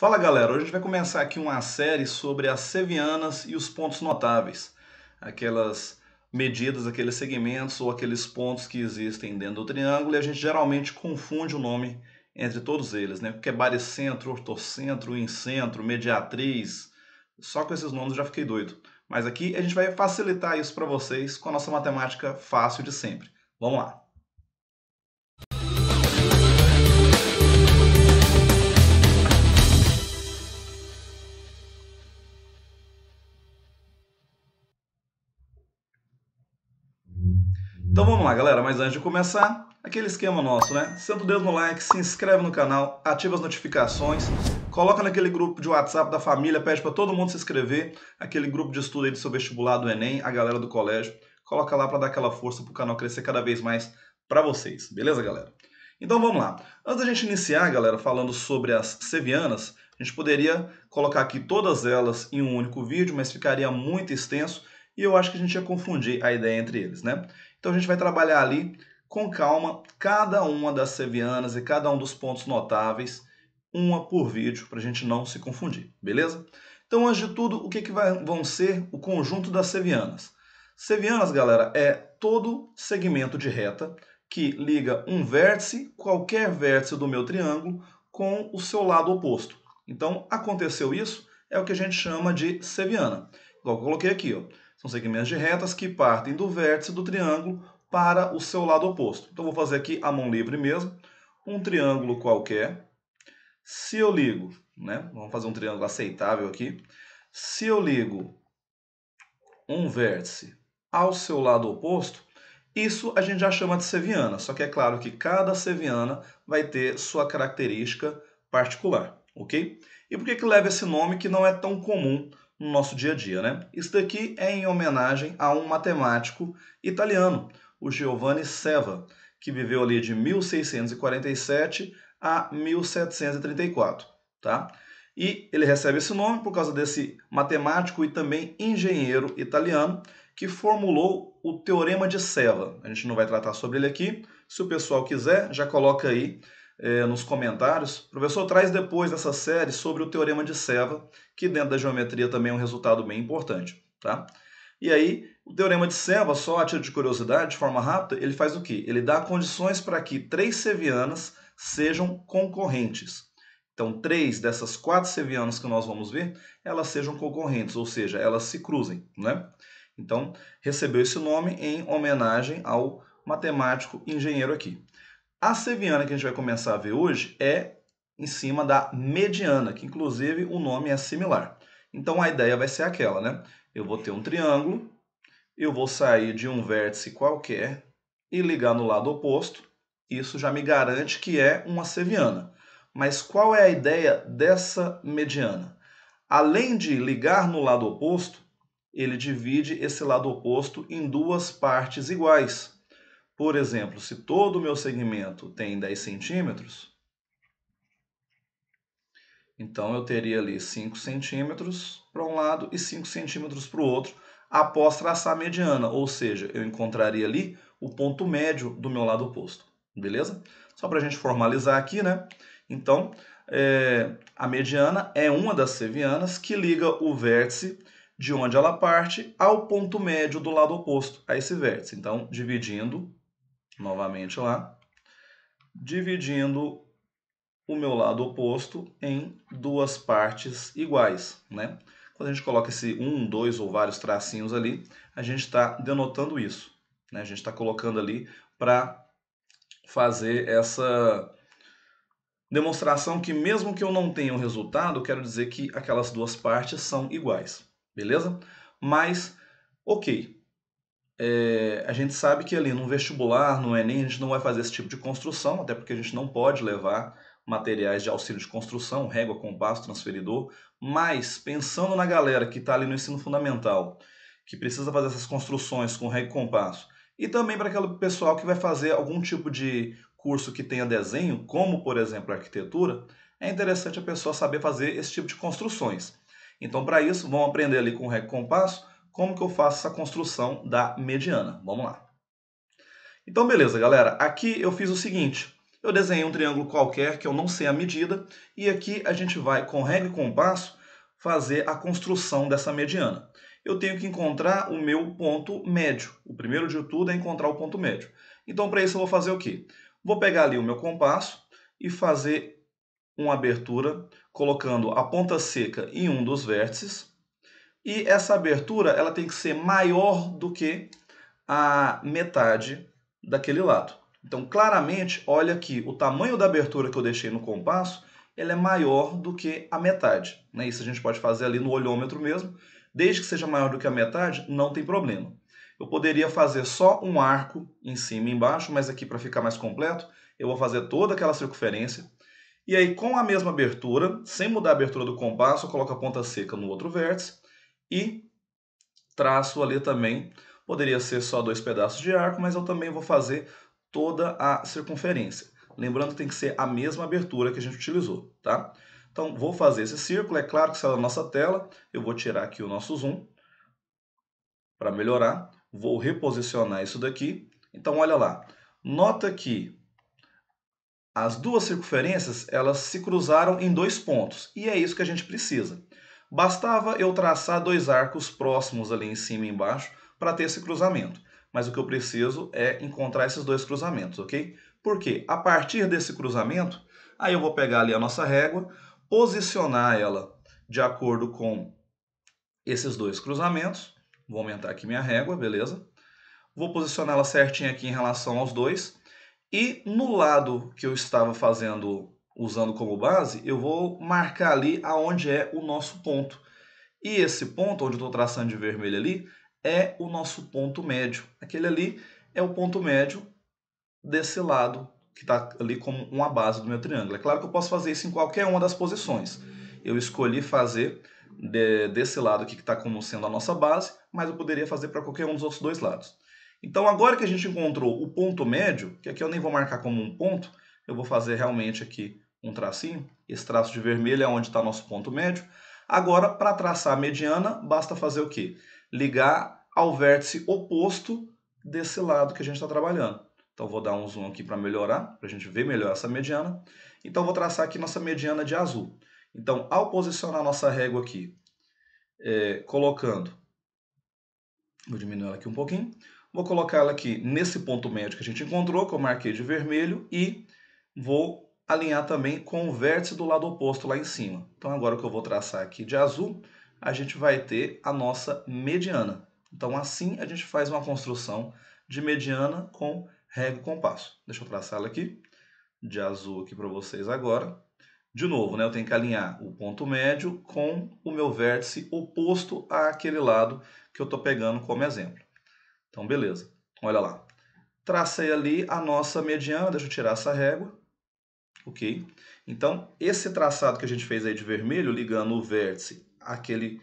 Fala galera, hoje a gente vai começar aqui uma série sobre as sevianas e os pontos notáveis, aquelas medidas, aqueles segmentos ou aqueles pontos que existem dentro do triângulo e a gente geralmente confunde o nome entre todos eles, né? Porque é baricentro, ortocentro, incentro, mediatriz, só com esses nomes eu já fiquei doido. Mas aqui a gente vai facilitar isso para vocês com a nossa matemática fácil de sempre. Vamos lá! Então vamos lá, galera, mas antes de começar, aquele esquema nosso, né? Senta o dedo no like, se inscreve no canal, ativa as notificações, coloca naquele grupo de WhatsApp da família, pede para todo mundo se inscrever, aquele grupo de estudo aí do seu vestibular do Enem, a galera do colégio, coloca lá para dar aquela força para o canal crescer cada vez mais para vocês, beleza, galera? Então vamos lá. Antes da gente iniciar, galera, falando sobre as sevianas, a gente poderia colocar aqui todas elas em um único vídeo, mas ficaria muito extenso e eu acho que a gente ia confundir a ideia entre eles, né? Então a gente vai trabalhar ali com calma cada uma das sevianas e cada um dos pontos notáveis, uma por vídeo, para a gente não se confundir, beleza? Então, antes de tudo, o que, que vai, vão ser o conjunto das sevianas? Sevianas, galera, é todo segmento de reta que liga um vértice, qualquer vértice do meu triângulo, com o seu lado oposto. Então, aconteceu isso, é o que a gente chama de seviana. Igual eu coloquei aqui, ó. São segmentos de retas que partem do vértice do triângulo para o seu lado oposto. Então, vou fazer aqui a mão livre mesmo. Um triângulo qualquer. Se eu ligo, né? Vamos fazer um triângulo aceitável aqui. Se eu ligo um vértice ao seu lado oposto, isso a gente já chama de seviana, só que é claro que cada seviana vai ter sua característica particular, ok? E por que, que leva esse nome que não é tão comum no nosso dia a dia. Né? Isso daqui é em homenagem a um matemático italiano, o Giovanni Seva, que viveu ali de 1647 a 1734. Tá? E ele recebe esse nome por causa desse matemático e também engenheiro italiano que formulou o Teorema de Seva. A gente não vai tratar sobre ele aqui. Se o pessoal quiser, já coloca aí eh, nos comentários. O professor traz depois dessa série sobre o Teorema de Seva, que dentro da geometria também é um resultado bem importante. Tá? E aí, o teorema de Seva, só a título de curiosidade, de forma rápida, ele faz o quê? Ele dá condições para que três sevianas sejam concorrentes. Então, três dessas quatro sevianas que nós vamos ver, elas sejam concorrentes, ou seja, elas se cruzem. Né? Então, recebeu esse nome em homenagem ao matemático engenheiro aqui. A seviana que a gente vai começar a ver hoje é em cima da mediana, que inclusive o nome é similar. Então a ideia vai ser aquela, né? Eu vou ter um triângulo, eu vou sair de um vértice qualquer e ligar no lado oposto. Isso já me garante que é uma seviana. Mas qual é a ideia dessa mediana? Além de ligar no lado oposto, ele divide esse lado oposto em duas partes iguais. Por exemplo, se todo o meu segmento tem 10 centímetros, então eu teria ali 5 centímetros para um lado e 5 centímetros para o outro após traçar a mediana, ou seja, eu encontraria ali o ponto médio do meu lado oposto, beleza? Só para a gente formalizar aqui, né? Então, é, a mediana é uma das sevianas que liga o vértice de onde ela parte ao ponto médio do lado oposto a esse vértice. Então, dividindo, novamente lá, dividindo o meu lado oposto em duas partes iguais. Né? Quando a gente coloca esse um, dois ou vários tracinhos ali, a gente está denotando isso. Né? A gente está colocando ali para fazer essa demonstração que mesmo que eu não tenha um resultado, quero dizer que aquelas duas partes são iguais, beleza? Mas, ok, é, a gente sabe que ali no vestibular, no Enem, é a gente não vai fazer esse tipo de construção, até porque a gente não pode levar materiais de auxílio de construção, régua, compasso, transferidor, mas pensando na galera que está ali no ensino fundamental, que precisa fazer essas construções com régua e compasso, e também para aquele pessoal que vai fazer algum tipo de curso que tenha desenho, como por exemplo arquitetura, é interessante a pessoa saber fazer esse tipo de construções. Então, para isso, vamos aprender ali com régua e compasso como que eu faço essa construção da mediana. Vamos lá. Então, beleza, galera. Aqui eu fiz o seguinte. Eu desenhei um triângulo qualquer que eu não sei a medida e aqui a gente vai, com regra e compasso, fazer a construção dessa mediana. Eu tenho que encontrar o meu ponto médio. O primeiro de tudo é encontrar o ponto médio. Então, para isso, eu vou fazer o quê? Vou pegar ali o meu compasso e fazer uma abertura, colocando a ponta seca em um dos vértices. E essa abertura ela tem que ser maior do que a metade daquele lado. Então, claramente, olha que o tamanho da abertura que eu deixei no compasso ele é maior do que a metade. Né? Isso a gente pode fazer ali no olhômetro mesmo. Desde que seja maior do que a metade, não tem problema. Eu poderia fazer só um arco em cima e embaixo, mas aqui para ficar mais completo, eu vou fazer toda aquela circunferência. E aí, com a mesma abertura, sem mudar a abertura do compasso, eu coloco a ponta seca no outro vértice e traço ali também. Poderia ser só dois pedaços de arco, mas eu também vou fazer toda a circunferência. Lembrando que tem que ser a mesma abertura que a gente utilizou, tá? Então, vou fazer esse círculo. É claro que saiu da é nossa tela. Eu vou tirar aqui o nosso zoom para melhorar. Vou reposicionar isso daqui. Então, olha lá. Nota que as duas circunferências elas se cruzaram em dois pontos. E é isso que a gente precisa. Bastava eu traçar dois arcos próximos ali em cima e embaixo para ter esse cruzamento mas o que eu preciso é encontrar esses dois cruzamentos, ok? Porque a partir desse cruzamento, aí eu vou pegar ali a nossa régua, posicionar ela de acordo com esses dois cruzamentos. Vou aumentar aqui minha régua, beleza? Vou posicionar ela certinha aqui em relação aos dois. E no lado que eu estava fazendo, usando como base, eu vou marcar ali aonde é o nosso ponto. E esse ponto, onde eu estou traçando de vermelho ali, é o nosso ponto médio. Aquele ali é o ponto médio desse lado, que está ali como uma base do meu triângulo. É claro que eu posso fazer isso em qualquer uma das posições. Eu escolhi fazer de, desse lado aqui que está como sendo a nossa base, mas eu poderia fazer para qualquer um dos outros dois lados. Então, agora que a gente encontrou o ponto médio, que aqui eu nem vou marcar como um ponto, eu vou fazer realmente aqui um tracinho. Esse traço de vermelho é onde está nosso ponto médio. Agora, para traçar a mediana, basta fazer o quê? ligar ao vértice oposto desse lado que a gente está trabalhando. Então vou dar um zoom aqui para melhorar, para a gente ver melhor essa mediana. Então vou traçar aqui nossa mediana de azul. Então ao posicionar nossa régua aqui, é, colocando, vou diminuir ela aqui um pouquinho, vou colocar ela aqui nesse ponto médio que a gente encontrou, que eu marquei de vermelho, e vou alinhar também com o vértice do lado oposto lá em cima. Então agora o que eu vou traçar aqui de azul a gente vai ter a nossa mediana. Então, assim, a gente faz uma construção de mediana com régua e compasso. Deixa eu traçar ela aqui, de azul aqui para vocês agora. De novo, né, eu tenho que alinhar o ponto médio com o meu vértice oposto àquele lado que eu estou pegando como exemplo. Então, beleza. Olha lá. Tracei ali a nossa mediana, deixa eu tirar essa régua. Ok? Então, esse traçado que a gente fez aí de vermelho, ligando o vértice aquele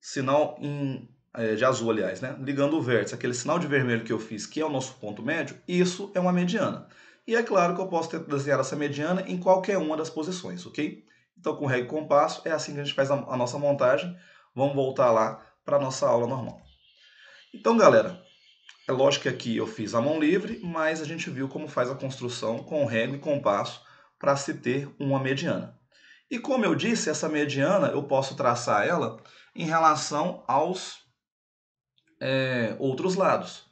sinal em, é, de azul, aliás, né? ligando o vértice, aquele sinal de vermelho que eu fiz, que é o nosso ponto médio, isso é uma mediana. E é claro que eu posso desenhar essa mediana em qualquer uma das posições, ok? Então, com régua e compasso, é assim que a gente faz a, a nossa montagem. Vamos voltar lá para a nossa aula normal. Então, galera, é lógico que aqui eu fiz a mão livre, mas a gente viu como faz a construção com régua e compasso para se ter uma mediana. E como eu disse, essa mediana eu posso traçar ela em relação aos é, outros lados.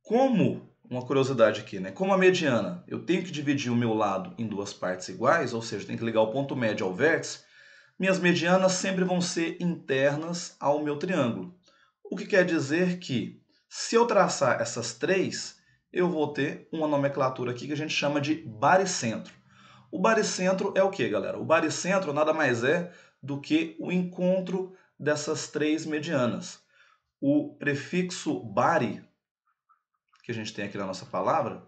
Como, uma curiosidade aqui, né? como a mediana, eu tenho que dividir o meu lado em duas partes iguais, ou seja, tenho que ligar o ponto médio ao vértice, minhas medianas sempre vão ser internas ao meu triângulo. O que quer dizer que, se eu traçar essas três, eu vou ter uma nomenclatura aqui que a gente chama de baricentro. O baricentro é o que, galera? O baricentro nada mais é do que o encontro dessas três medianas. O prefixo bari, que a gente tem aqui na nossa palavra,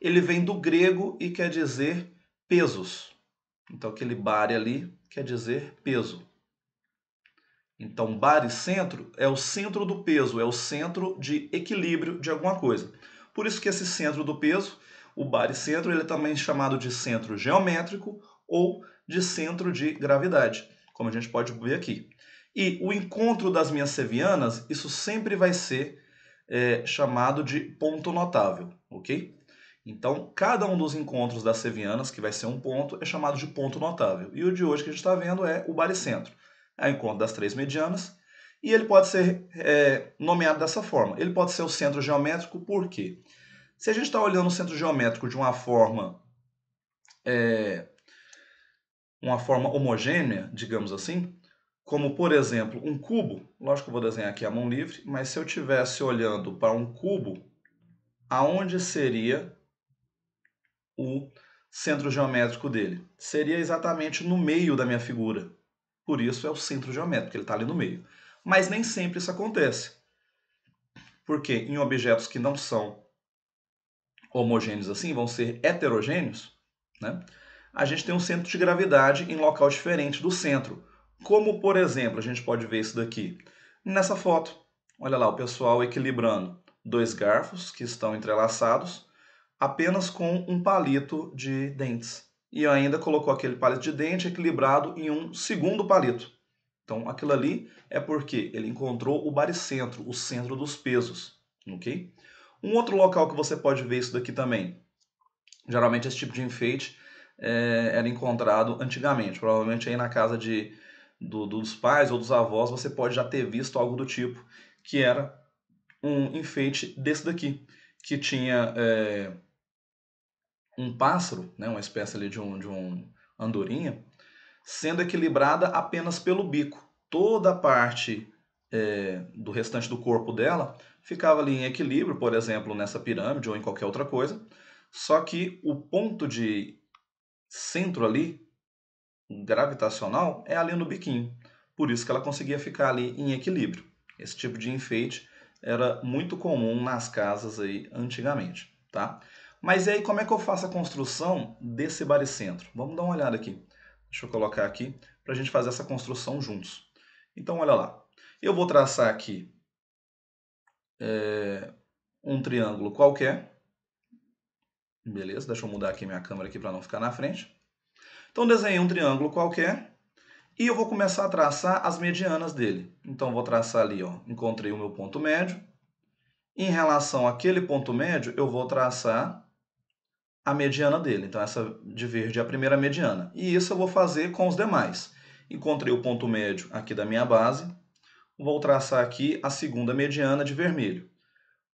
ele vem do grego e quer dizer pesos. Então, aquele bari ali quer dizer peso. Então, baricentro é o centro do peso, é o centro de equilíbrio de alguma coisa. Por isso que esse centro do peso o baricentro ele é também chamado de centro geométrico ou de centro de gravidade, como a gente pode ver aqui. E o encontro das minhas sevianas, isso sempre vai ser é, chamado de ponto notável, ok? Então, cada um dos encontros das sevianas, que vai ser um ponto, é chamado de ponto notável. E o de hoje que a gente está vendo é o baricentro. É o encontro das três medianas. E ele pode ser é, nomeado dessa forma. Ele pode ser o centro geométrico, por quê? Porque se a gente está olhando o centro geométrico de uma forma, é, uma forma homogênea, digamos assim, como por exemplo um cubo, lógico que eu vou desenhar aqui a mão livre, mas se eu estivesse olhando para um cubo, aonde seria o centro geométrico dele? Seria exatamente no meio da minha figura. Por isso é o centro geométrico, ele está ali no meio. Mas nem sempre isso acontece. Porque em objetos que não são homogêneos assim, vão ser heterogêneos, né? a gente tem um centro de gravidade em local diferente do centro. Como, por exemplo, a gente pode ver isso daqui nessa foto. Olha lá, o pessoal equilibrando dois garfos que estão entrelaçados apenas com um palito de dentes. E ainda colocou aquele palito de dente equilibrado em um segundo palito. Então, aquilo ali é porque ele encontrou o baricentro, o centro dos pesos, ok? Um outro local que você pode ver isso daqui também. Geralmente esse tipo de enfeite é, era encontrado antigamente, provavelmente aí na casa de, do, dos pais ou dos avós você pode já ter visto algo do tipo, que era um enfeite desse daqui, que tinha é, um pássaro, né, uma espécie ali de um, de um andorinha, sendo equilibrada apenas pelo bico. Toda a parte é, do restante do corpo dela ficava ali em equilíbrio, por exemplo, nessa pirâmide ou em qualquer outra coisa, só que o ponto de centro ali, gravitacional, é ali no biquinho. Por isso que ela conseguia ficar ali em equilíbrio. Esse tipo de enfeite era muito comum nas casas aí antigamente, tá? Mas e aí como é que eu faço a construção desse baricentro? Vamos dar uma olhada aqui. Deixa eu colocar aqui para a gente fazer essa construção juntos. Então olha lá, eu vou traçar aqui é, um triângulo qualquer. Beleza, deixa eu mudar aqui minha câmera aqui para não ficar na frente. Então desenhei um triângulo qualquer e eu vou começar a traçar as medianas dele. Então vou traçar ali, ó, encontrei o meu ponto médio. Em relação àquele ponto médio, eu vou traçar a mediana dele. Então essa de verde é a primeira mediana. E isso eu vou fazer com os demais. Encontrei o ponto médio aqui da minha base, vou traçar aqui a segunda mediana de vermelho,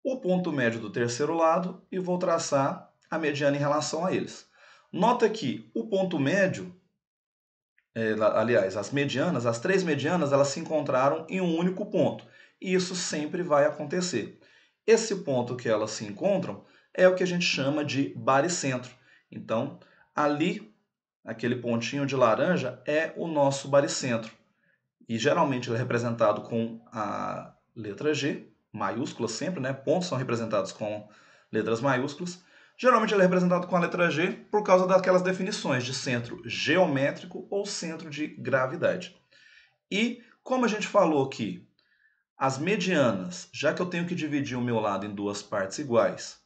o ponto médio do terceiro lado e vou traçar a mediana em relação a eles. Nota que o ponto médio, é, aliás, as medianas, as três medianas, elas se encontraram em um único ponto. E isso sempre vai acontecer. Esse ponto que elas se encontram é o que a gente chama de baricentro. Então, ali, aquele pontinho de laranja é o nosso baricentro e geralmente ele é representado com a letra G, maiúscula sempre, né? Pontos são representados com letras maiúsculas. Geralmente ele é representado com a letra G por causa daquelas definições de centro geométrico ou centro de gravidade. E como a gente falou que as medianas, já que eu tenho que dividir o meu lado em duas partes iguais,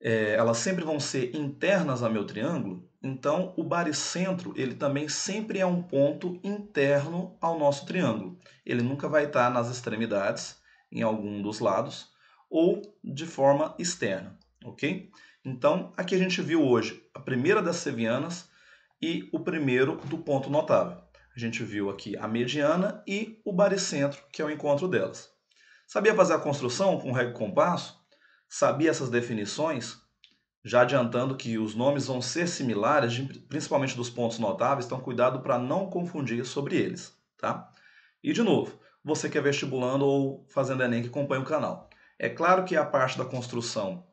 é, elas sempre vão ser internas a meu triângulo, então o baricentro ele também sempre é um ponto interno ao nosso triângulo. Ele nunca vai estar nas extremidades, em algum dos lados, ou de forma externa, ok? Então, aqui a gente viu hoje a primeira das sevianas e o primeiro do ponto notável. A gente viu aqui a mediana e o baricentro, que é o encontro delas. Sabia fazer a construção com régua e compasso? Sabia essas definições? Já adiantando que os nomes vão ser similares, principalmente dos pontos notáveis, então cuidado para não confundir sobre eles, tá? E de novo, você que é vestibulando ou fazendo Enem que acompanha o canal. É claro que a parte da construção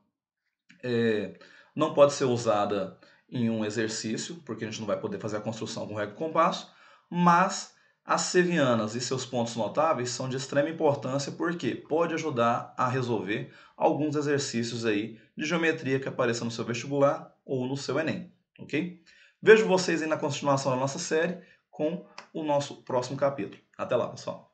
é, não pode ser usada em um exercício, porque a gente não vai poder fazer a construção com régua e compasso, mas as sevianas e seus pontos notáveis são de extrema importância porque pode ajudar a resolver alguns exercícios aí de geometria que apareçam no seu vestibular ou no seu Enem, ok? Vejo vocês aí na continuação da nossa série com o nosso próximo capítulo. Até lá, pessoal!